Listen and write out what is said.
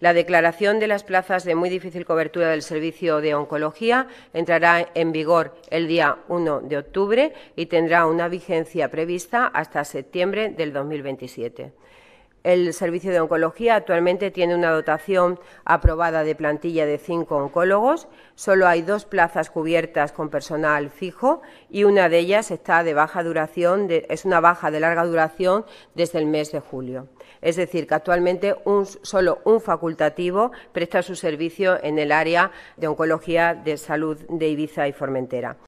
La declaración de las plazas de muy difícil cobertura del servicio de oncología entrará en vigor el día 1 de octubre y tendrá una vigencia prevista hasta septiembre del 2027. El Servicio de Oncología actualmente tiene una dotación aprobada de plantilla de cinco oncólogos. Solo hay dos plazas cubiertas con personal fijo y una de ellas está de baja duración, es una baja de larga duración desde el mes de julio. Es decir, que actualmente solo un facultativo presta su servicio en el área de oncología de salud de Ibiza y Formentera.